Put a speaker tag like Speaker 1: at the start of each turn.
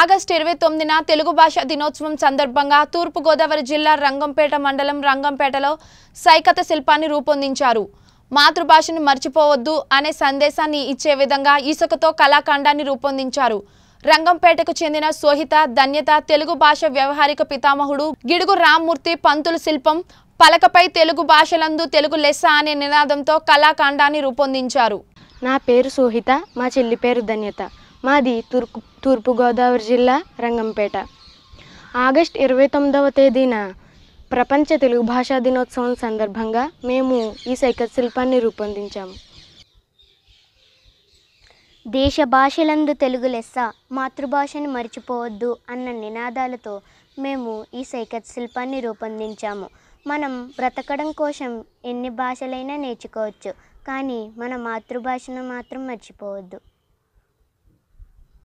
Speaker 1: August ఇరవై తొమ్మిదిన తెలుగు భాష దినోత్సవం సందర్భంగా తూర్పుగోదావరి జిల్లా రంగంపేట మండలం రంగంపేటలో సైకత శిల్పాన్ని రూపొందించారు మాతృభాషను మర్చిపోవద్దు అనే సందేశాన్ని ఇచ్చే విధంగా ఇసుకతో కళాఖండాన్ని రూపొందించారు రంగంపేటకు చెందిన సోహిత ధన్యత తెలుగు భాష వ్యవహారిక పితామహుడు గిడుగు రామ్మూర్తి పంతులు శిల్పం పలకపై తెలుగు భాషలందు తెలుగు లెస్స అనే నినాదంతో కళాఖండాన్ని రూపొందించారు నా పేరు సోహిత మా చెల్లి పేరు ధన్యత మాది తూర్పు తూర్పుగోదావరి
Speaker 2: జిల్లా రంగంపేట ఆగస్ట్ ఇరవై తొమ్మిదవ తేదీన ప్రపంచ తెలుగు భాషా దినోత్సవం సందర్భంగా మేము ఈ సైకల్ శిల్పాన్ని రూపొందించాము
Speaker 3: దేశ భాషలందు తెలుగు లెస్స మాతృభాషను మర్చిపోవద్దు అన్న నినాదాలతో మేము ఈ సైకత్ శిల్పాన్ని రూపొందించాము మనం బ్రతకడం కోసం ఎన్ని భాషలైనా నేర్చుకోవచ్చు కానీ మన మాతృభాషను మాత్రం మర్చిపోవద్దు